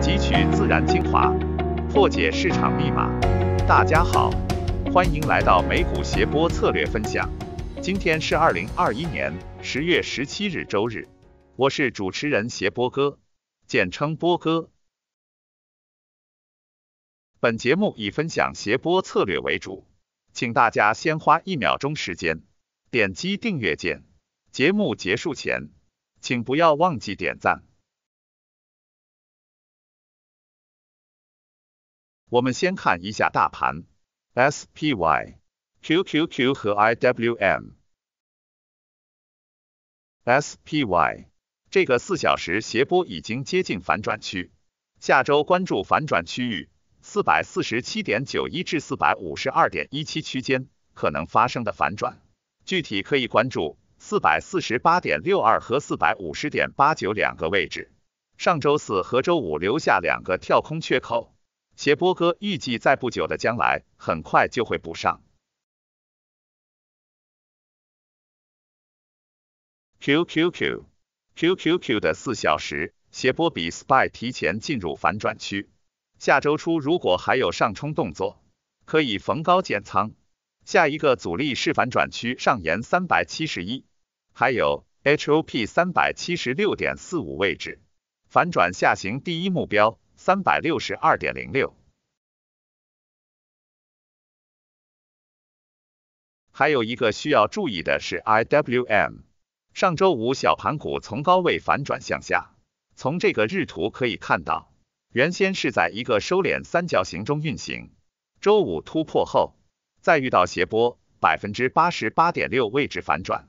汲取自然精华，破解市场密码。大家好，欢迎来到美股斜波策略分享。今天是二零二一年十月十七日周日，我是主持人斜波哥，简称波哥。本节目以分享斜波策略为主，请大家先花一秒钟时间点击订阅键。节目结束前。请不要忘记点赞。我们先看一下大盘，SPY、QQQ 和 IWM。SPY 这个四小时斜波已经接近反转区，下周关注反转区域四百四十七点九一至四百五十二点一七区间可能发生的反转，具体可以关注。四百四十八点六二和四百五十点八九两个位置，上周四和周五留下两个跳空缺口，斜波哥预计在不久的将来很快就会补上。QQQ，QQQ 的四小时斜波比 SPY 提前进入反转区，下周初如果还有上冲动作，可以逢高建仓，下一个阻力是反转区上沿三百七十一。还有 HOP 三百七十六点四五位置反转下行第一目标三百六十二点零六。还有一个需要注意的是 IWM，上周五小盘股从高位反转向下，从这个日图可以看到，原先是在一个收敛三角形中运行，周五突破后，再遇到斜波百分之八十八点六位置反转。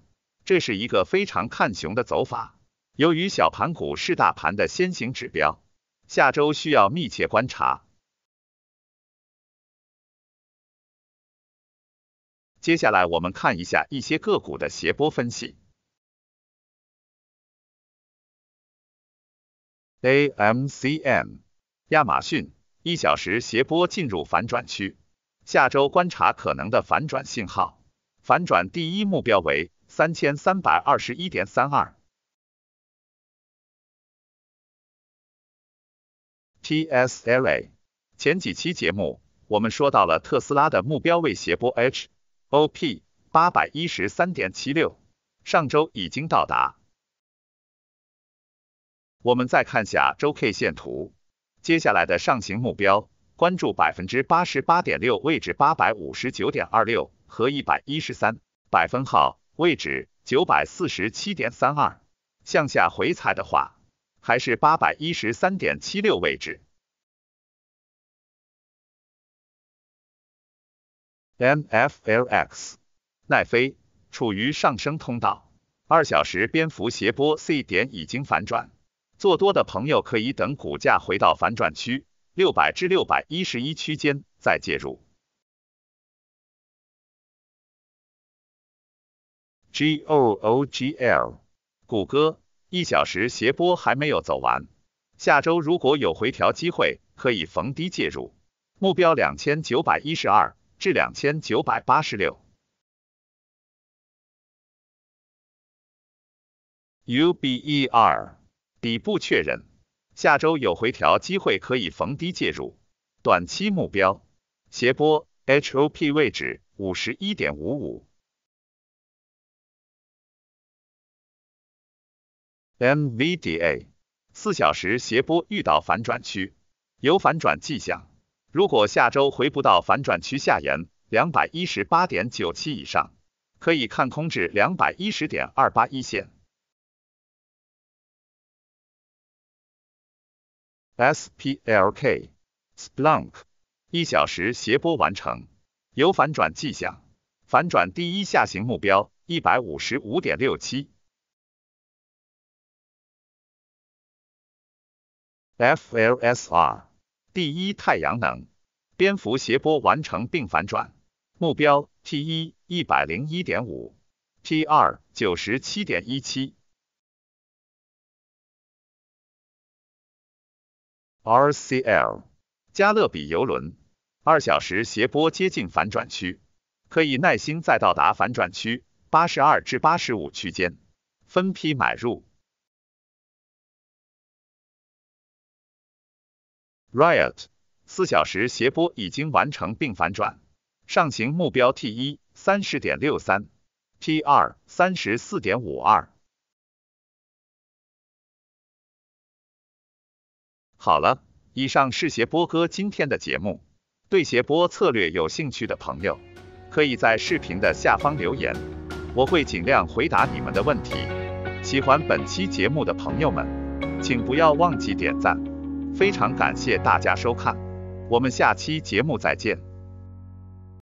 这是一个非常看熊的走法。由于小盘股是大盘的先行指标，下周需要密切观察。接下来我们看一下一些个股的斜波分析。a m c m 亚马逊，一小时斜波进入反转区，下周观察可能的反转信号。反转第一目标为。三千三百二十一点三二。Tesla，前几期节目我们说到了特斯拉的目标位斜波 HOP 八百一十三点七六，上周已经到达。我们再看下周 K 线图，接下来的上行目标关注百分之八十八点六位置八百五十九点二六和一百一十三百分号。位置九百四十七点三二，向下回踩的话，还是八百一十三点七六位置。MFLX 奈飞处于上升通道，二小时蝙蝠斜波 C 点已经反转，做多的朋友可以等股价回到反转区六百至六百一十一区间再介入。G O O G L，谷歌一小时斜波还没有走完，下周如果有回调机会，可以逢低介入，目标两千九百一十二至两千九百八十六。U B E R，底部确认，下周有回调机会可以逢低介入，短期目标斜波 H O P 位置五十一点五五。MVDA 四小时斜波遇到反转区，有反转迹象。如果下周回不到反转区下沿218.97以上，可以看空至210.28一线。SPLK SPLUNK 一小时斜波完成，有反转迹象，反转第一下行目标155.67。FLSR 第一太阳能蝙蝠斜波完成并反转，目标 T1 一百零一点五，T2 九十七点一七。RCL 加勒比游轮二小时斜波接近反转区，可以耐心再到达反转区八十二至八十五区间，分批买入。Riot 四小时斜波已经完成并反转，上行目标 T1 三十点六三，T2 三十四点五二。好了，以上是斜波哥今天的节目。对斜波策略有兴趣的朋友，可以在视频的下方留言，我会尽量回答你们的问题。喜欢本期节目的朋友们，请不要忘记点赞。非常感谢大家收看，我们下期节目再见。